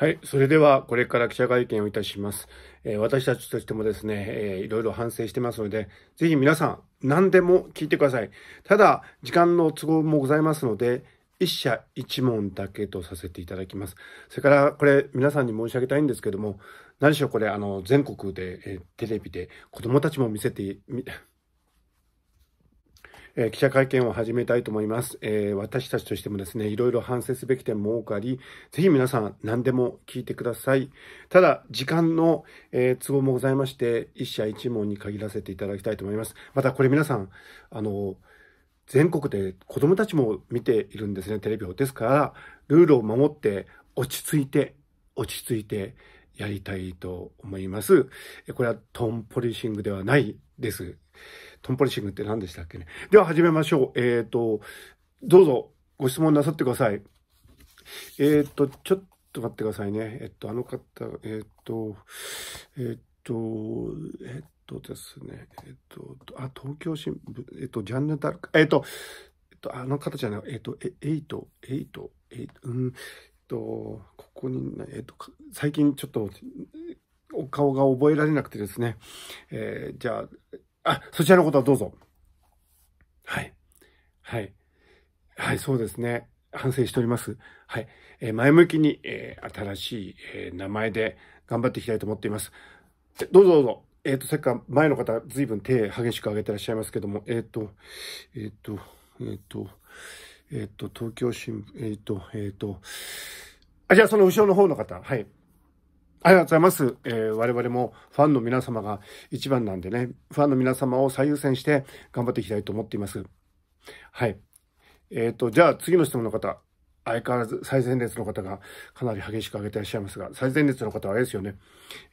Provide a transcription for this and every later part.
はい。それでは、これから記者会見をいたします。えー、私たちとしてもですね、えー、いろいろ反省してますので、ぜひ皆さん、何でも聞いてください。ただ、時間の都合もございますので、一社一問だけとさせていただきます。それから、これ、皆さんに申し上げたいんですけども、何しろこれ、あの、全国で、えー、テレビで子供たちも見せて、え記者会見を始めたいと思います、え私たちとしてもですね、いろいろ反省すべき点も多くあり、ぜひ皆さん何でも聞いてください。ただ、時間の、え都合もございまして、一社一問に限らせていただきたいと思います。またこれ皆さん、あの、全国で子供たちも見ているんですね、テレビを。ですから、ルールを守って、落ち着いて、落ち着いて、やりたいと思います。これはトンポリシングではないです。トンポリシングって何でしたっけね。では始めましょう。えっ、ー、と、どうぞご質問なさってください。えっ、ー、と、ちょっと待ってくださいね。えっ、と、あの方、えっ、と、えっ、と、えっ、とですね、えっ、と、あ、東京新聞、えっ、と、ジャンヌ・ダルク、えっ、と、えっ、と、あの方じゃない、えっ、と、え、エイト、エイト、えっ、と、うん、えっと、こに、えっと、最近ちょっと、お顔が覚えられなくてですね。えー、じゃあ、あ、そちらのことはどうぞ。はい。はい。はい、そうですね。反省しております。はい。えー、前向きに、えー、新しい、えー、名前で頑張っていきたいと思っています。どうぞどうぞ。えっ、と、さっきから前の方、随分手激しく上げてらっしゃいますけども、えっ、と、えっ、と、えっ、と、えっ、と、東京新聞、えっ、と、えっ、ーとあ、じゃあその後ろの方の方、はい。ありがとうございます。えー、我々もファンの皆様が一番なんでね、ファンの皆様を最優先して頑張っていきたいと思っています。はい。えっ、ー、と、じゃあ次の質問の方。相変わらず最前列の方がかなり激しく挙げていらっしゃいますが、最前列の方はあれですよね。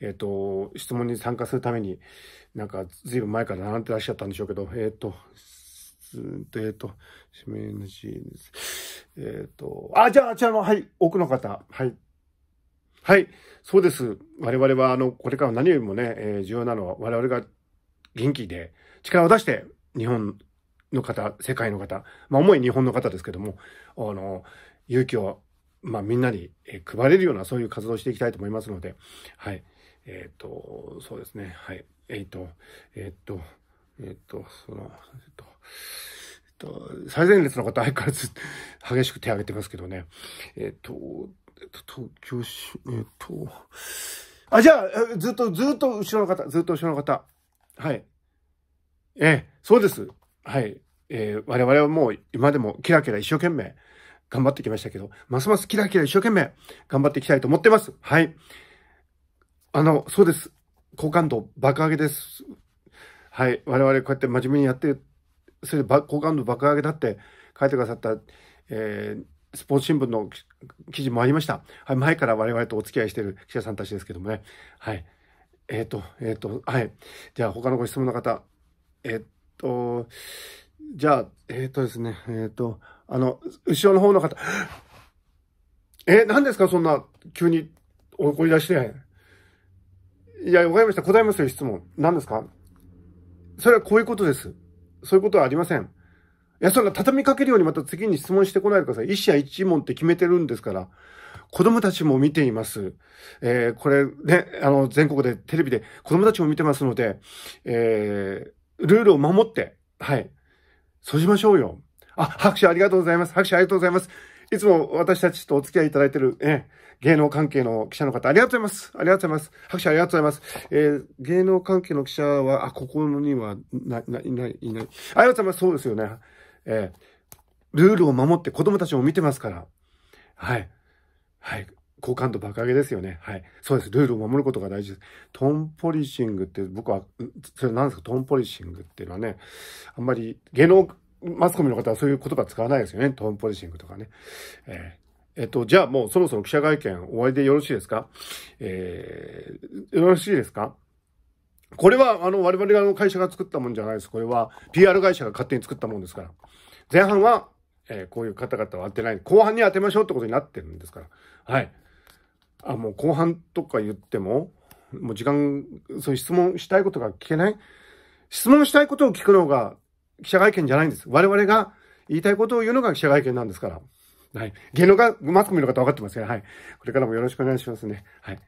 えっ、ー、と、質問に参加するために、なんか随分前から並んでらっしゃったんでしょうけど、えっ、ー、と、えっ、と、指名のシです。えっ、ー、と、あ、じゃあ、あちらの、はい、奥の方、はい。はい、そうです。我々は、あの、これから何よりもね、えー、重要なのは、我々が元気で力を出して、日本の方、世界の方、まあ、主に日本の方ですけども、あの、勇気を、まあ、みんなに、え配れるような、そういう活動をしていきたいと思いますので、はい。えっ、ー、と、そうですね、はい。えっ、と、えっ、と、えっ、と、その、えっ、と、と、最前列の方、相変わらず激しく手を挙げてますけどね。えっ、ー、と、東京市、えっ、ー、と、あ、じゃあ、ずっと、ずっと後ろの方、ずっと後ろの方。はい。ええ、そうです。はい。えー、我々はもう今でもキラキラ一生懸命頑張ってきましたけど、ますますキラキラ一生懸命頑張っていきたいと思ってます。はい。あの、そうです。好感度爆上げです。はい。我々こうやって真面目にやってそれで好感度爆上げだって書いてくださった、えー、スポーツ新聞の記事もありました。はい、前から我々とお付き合いしている記者さんたちですけどもね。はい。えっ、ー、と、えっ、ー、と、はい。じゃあ、他のご質問の方。えっ、ー、と、じゃあ、えっ、とですね、えっ、と、あの、後ろの方の方。え、何ですかそんな、急に怒り出して。いや、わかりました。答えますよ、質問。何ですかそれはこういうことです。そういうことはありません。いや、そんな畳みかけるようにまた次に質問してこないでください。一社一問って決めてるんですから。子供たちも見ています。えー、これね、あの、全国でテレビで子供たちも見てますので、えー、ルールを守って、はい。そうしましょうよ。あ、拍手ありがとうございます。拍手ありがとうございます。いつも私たちとお付き合いいただいている、え芸能関係の記者の方、ありがとうございます。ありがとうございます。拍手ありがとうございます。えー、芸能関係の記者は、あ、ここには、ない、ない、ない、いない。ありがとうございます。そうですよね。えー、ルールを守って子供たちも見てますから。はい。はい。好感度爆上げですよね。はい。そうです。ルールを守ることが大事です。トンポリシングって、僕は、それ何ですかトンポリシングっていうのはね、あんまり芸能マスコミの方はそういう言葉使わないですよね。トーンポジシングとかね。えー、えっと、じゃあもうそろそろ記者会見終わりでよろしいですかえー、よろしいですかこれは、あの、我々が会社が作ったもんじゃないです。これは、PR 会社が勝手に作ったもんですから。前半は、えー、こういう方々は当てない。後半に当てましょうってことになってるんですから。はい。あ、もう後半とか言っても、もう時間、そういう質問したいことが聞けない質問したいことを聞くのが記者会見じゃないんです。我々が言いたいことを言うのが記者会見なんですから。はい。芸能が、マスコミの方分かってますけはい。これからもよろしくお願いしますね。はい。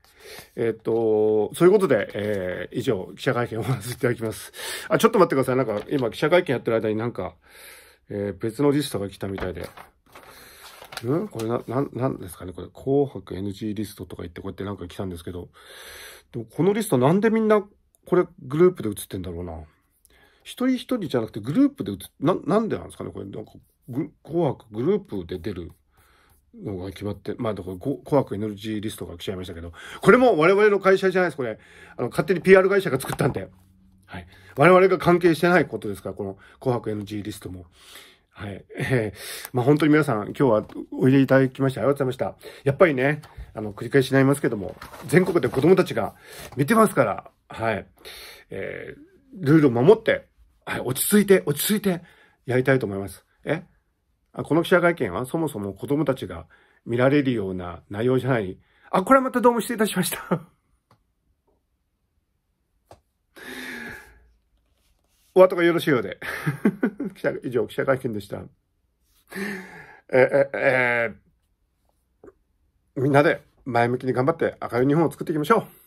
えー、っと、そういうことで、えー、以上、記者会見をお話ていただきます。あ、ちょっと待ってください。なんか、今、記者会見やってる間になんか、えー、別のリストが来たみたいで。うんこれな、な、なんですかねこれ、紅白 NG リストとか言って、こうやってなんか来たんですけど、でもこのリストなんでみんな、これ、グループで写ってんだろうな。一人一人じゃなくてグループで打つ、な、なんでなんですかねこれ、なんか、紅白グループで出るのが決まって、まあ、だから、紅白エネルギーリストが来ちゃいましたけど、これも我々の会社じゃないです、これ。あの、勝手に PR 会社が作ったんで。はい。我々が関係してないことですから、この紅白 NG リストも。はい。えー、まあ本当に皆さん、今日はおいでいただきましてありがとうございました。やっぱりね、あの、繰り返しになりますけども、全国で子供たちが見てますから、はい。えー、ルールを守って、はい、落ち着いて、落ち着いて、やりたいと思います。えこの記者会見はそもそも子供たちが見られるような内容じゃない。あ、これはまたどうも失礼いたしました お後がよろしいようで 記者。以上、記者会見でした。え、え、えみんなで前向きに頑張って明るい日本を作っていきましょう。